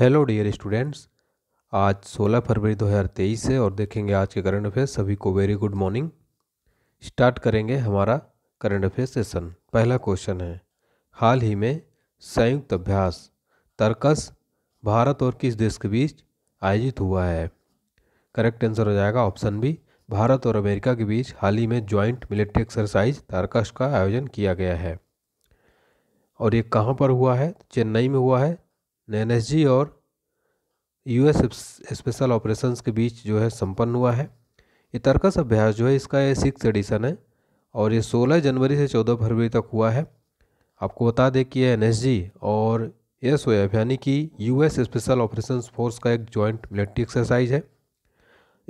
hello dear students आज 16 फरवरी 2023 है और देखेंगे आज के करंट अफेयर्स सभी को वेरी गुड मॉर्निंग स्टार्ट करेंगे हमारा करंट अफेयर सेशन पहला क्वेश्चन है हाल ही में संयुक्त अभ्यास तर्कस भारत और किस देश के बीच आयोजित हुआ है करेक्ट आंसर हो जाएगा ऑप्शन बी भारत और अमेरिका के बीच हाल ही में ज्वाइंट मिलिट्री एक्सरसाइज तारकश का आयोजन किया गया है और ये कहाँ पर हुआ है चेन्नई में हुआ है एन और यू एस स्पेशल ऑपरेशंस के बीच जो है संपन्न हुआ है ये तर्कस अभ्यास जो है इसका ये सिक्स एडिशन है और ये सोलह जनवरी से चौदह फरवरी तक हुआ है आपको बता दें कि ये एन और एस ओ एफ यानी कि U S special operation force का एक जॉइंट मिलिट्री एक्सरसाइज है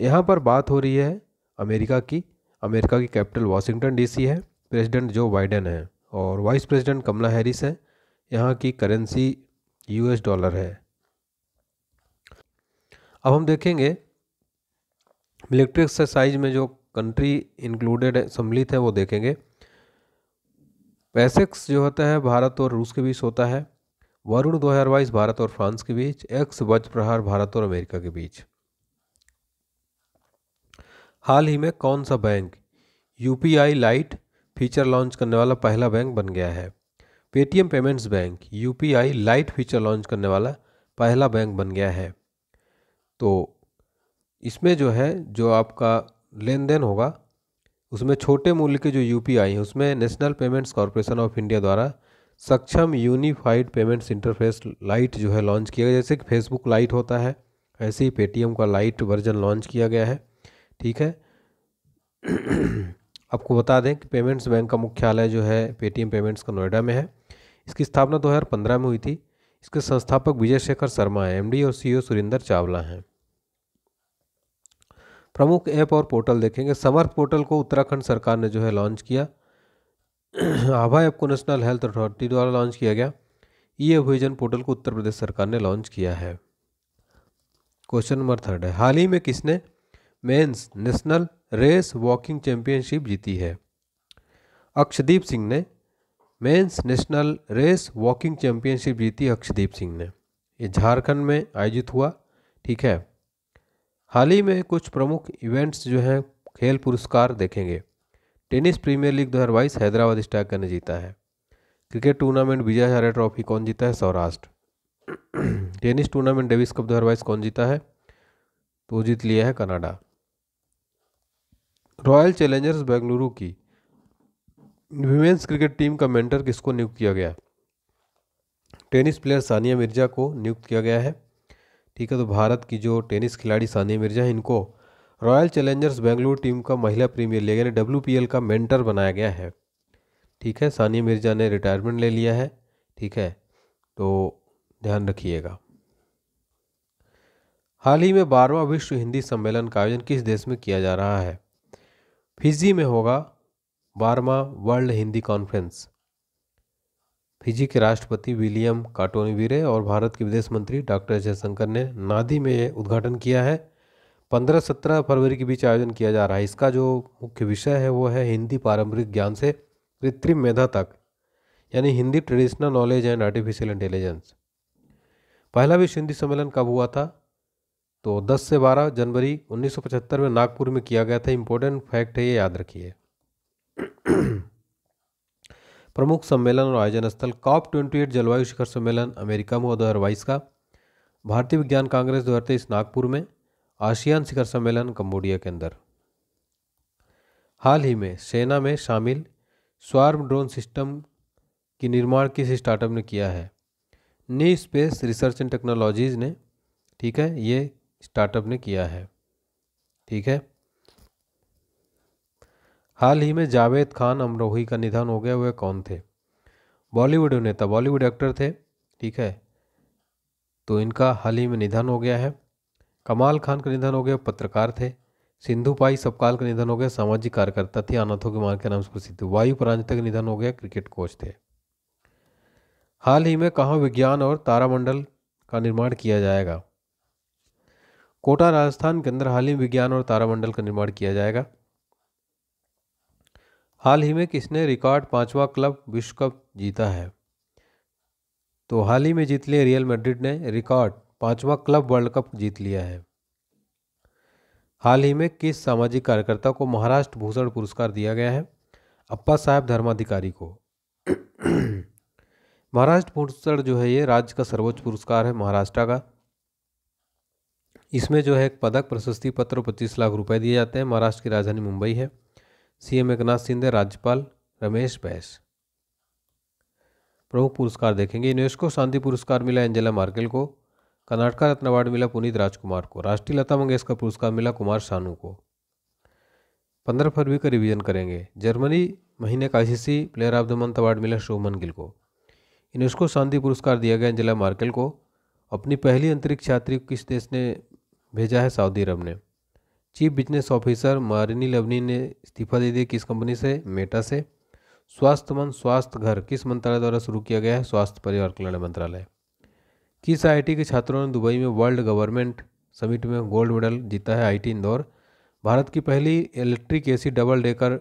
यहाँ पर बात हो रही है अमेरिका की अमेरिका की कैपिटल वाशिंगटन डीसी है प्रेसिडेंट जो बाइडेन है और वाइस प्रेसिडेंट कमला हैरिस है यहाँ की करेंसी यूएस डॉलर है अब हम देखेंगे मिलिट्री एक्सरसाइज में जो कंट्री इंक्लूडेड सम्मिलित है वो देखेंगे पैसेक्स जो होता है भारत और रूस के बीच होता है वरुण 2022 भारत और फ्रांस के बीच एक्स वज प्रहार भारत और अमेरिका के बीच हाल ही में कौन सा bank UPI lite feature launch करने वाला पहला बैंक बन गया है Paytm payments bank UPI lite feature launch करने वाला पहला बैंक बन गया है तो इसमें जो है जो आपका लेन देन होगा उसमें छोटे मूल्य के जो यू पी आई हैं उसमें national payments corporation of India द्वारा सक्षम यूनिफाइड पेमेंट्स इंटरफेस लाइट जो है लॉन्च किया गया जैसे कि फेसबुक लाइट होता है ऐसे ही पेटीएम का लाइट वर्जन लॉन्च किया गया है ठीक है आपको बता दें कि पेमेंट्स बैंक का मुख्यालय जो है पेटीएम पेमेंट्स का नोएडा में है इसकी स्थापना 2015 में हुई थी इसके संस्थापक विजय शेखर शर्मा हैं एमडी और सीईओ e सुरेंद्र चावला हैं प्रमुख ऐप और पोर्टल देखेंगे समर्थ पोर्टल को उत्तराखंड सरकार ने जो है लॉन्च किया आभा ऐप को नेशनल हेल्थ अथॉरिटी द्वारा लॉन्च किया गया ई एविजन पोर्टल को उत्तर प्रदेश सरकार ने लॉन्च किया है क्वेश्चन नंबर थर्ड है हाल ही में किसने men's national race walking championship जीती है अक्षदीप सिंह ने men's national race walking championship जीती अक्षदीप सिंह ने ये झारखंड में आयोजित हुआ ठीक है हाल ही में कुछ प्रमुख इवेंट्स जो हैं खेल पुरस्कार देखेंगे टेनिस प्रीमियर लीग दो हैदराबाद स्टाइक ने जीता है cricket tournament Vijay Hazare trophy कौन जीता है Saurashtra tennis tournament Davis cup दो कौन जीता है तो जीत लिया है कनाडा रॉयल चैलेंजर्स बेंगलुरु की वीमेंस क्रिकेट टीम का मेंटर किसको नियुक्त किया गया टेनिस प्लेयर सानिया मिर्जा को नियुक्त किया गया है ठीक है तो भारत की जो टेनिस खिलाड़ी सानिया मिर्जा है इनको रॉयल चैलेंजर्स बेंगलुरु टीम का महिला प्रीमियर लीग यानी डब्ल्यू का मेंटर बनाया गया है ठीक है सानिया मिर्जा ने रिटायरमेंट ले लिया है ठीक है तो ध्यान रखिएगा हाल ही में बारहवा विश्व हिंदी सम्मेलन का आयोजन किस देश में किया जा रहा है फिजी में होगा बारवा वर्ल्ड हिंदी कॉन्फ्रेंस फिजी के राष्ट्रपति विलियम काटोनवीरे और भारत के विदेश मंत्री डॉक्टर जयशंकर ने नादी में उद्घाटन किया है पंद्रह सत्रह फरवरी के बीच आयोजन किया जा रहा है इसका जो मुख्य विषय है वो है हिंदी पारंपरिक ज्ञान से कृत्रिम मेधा तक यानी Hindi traditional knowledge and artificial intelligence पहला विश्व हिंदी सम्मेलन कब हुआ था तो 10 से 12 जनवरी 1975 में नागपुर में किया गया था इम्पोर्टेंट फैक्ट है ये याद रखिए प्रमुख सम्मेलन और आयोजन स्थल कॉप ट्वेंटी एट जलवायु शिखर सम्मेलन अमेरिका में दो हज़ार बाईस का भारतीय विज्ञान कांग्रेस दो हज़ार तेईस नागपुर में आशियान शिखर सम्मेलन कंबोडिया के अंदर हाल ही में सेना में शामिल स्वार्म ड्रोन सिस्टम की निर्माण किस स्टार्टअप ने किया है नी स्पेस रिसर्च एंड टेक्नोलॉजीज़ ने ठीक है ये स्टार्टअप ने किया है ठीक है हाल ही में जावेद खान अमरोही का निधन हो गया वह कौन थे बॉलीवुड नेता बॉलीवुड एक्टर थे ठीक है तो इनका हाल ही में निधन हो गया है कमाल खान का निधन हो गया पत्रकार थे सिंधु पाई सपकाल का निधन हो गया सामाजिक कार्यकर्ता थे अनाथों के मार के नाम से प्रसिद्ध वायु परांजता का निधन हो गया क्रिकेट कोच थे हाल ही में कहाँ विज्ञान और तारामंडल का निर्माण किया जाएगा कोटा राजस्थान के अंदर हाल ही में विज्ञान और तारामंडल का निर्माण किया जाएगा हाल ही में किसने रिकॉर्ड पांचवा क्लब विश्व कप जीता है तो हाल ही में जीत लिए रियल मैड्रिड ने रिकॉर्ड पांचवा क्लब वर्ल्ड कप जीत लिया है हाल ही में किस सामाजिक कार्यकर्ता को महाराष्ट्र भूषण पुरस्कार दिया गया है अप्पा साहब धर्माधिकारी को महाराष्ट्र भूषण जो है ये राज्य का सर्वोच्च पुरस्कार है महाराष्ट्र का इसमें जो है एक पदक प्रशस्ति पत्र पच्चीस लाख रुपए दिए जाते हैं महाराष्ट्र की राजधानी मुंबई है सीएम एकनाथ शिंदे राज्यपाल रमेश बैस प्रमुख पुरस्कार देखेंगे यूनेस्को शांति पुरस्कार मिला एंजेला मार्केल को कर्नाटका रत्न अवार्ड मिला पुनीत राजकुमार को राष्ट्रीय लता मंगेशकर पुरस्कार मिला कुमार शानू को पंद्रह फरवरी का रिवीजन करेंगे जर्मनी महीने का ICC player of the month award मिला शोमन गिल को यूनेस्को शांति पुरस्कार दिया गया एंजेला मार्केल को अपनी पहली अंतरिक्ष यात्री किस देश ने भेजा है सऊदी अरब ने चीफ बिजनेस ऑफिसर मारिनी लवनी ने इस्तीफा दे दिया किस कंपनी से मेटा से स्वास्थ्य मन स्वास्थ्य घर किस मंत्रालय द्वारा शुरू किया गया है स्वास्थ्य परिवार कल्याण मंत्रालय किस आईटी के छात्रों ने दुबई में वर्ल्ड गवर्नमेंट समिट में गोल्ड मेडल जीता है आईटी इंदौर भारत की पहली electric AC double decker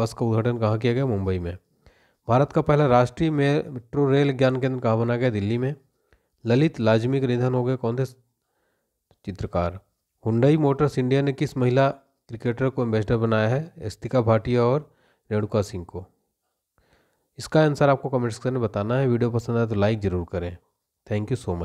bus का उद्घाटन कहाँ किया गया मुंबई में भारत का पहला राष्ट्रीय मेट्रो रेल ज्ञान केंद्र कहाँ बना गया दिल्ली में ललित लाजमी के निधन हो गए कौन थे चित्रकार हुंडई मोटर्स इंडिया ने किस महिला क्रिकेटर को एम्बेसडर बनाया है एस्तिका भाटिया और रेणुका सिंह को इसका आंसर आपको कमेंट सेक्शन में बताना है वीडियो पसंद आए तो लाइक ज़रूर करें थैंक यू सो मच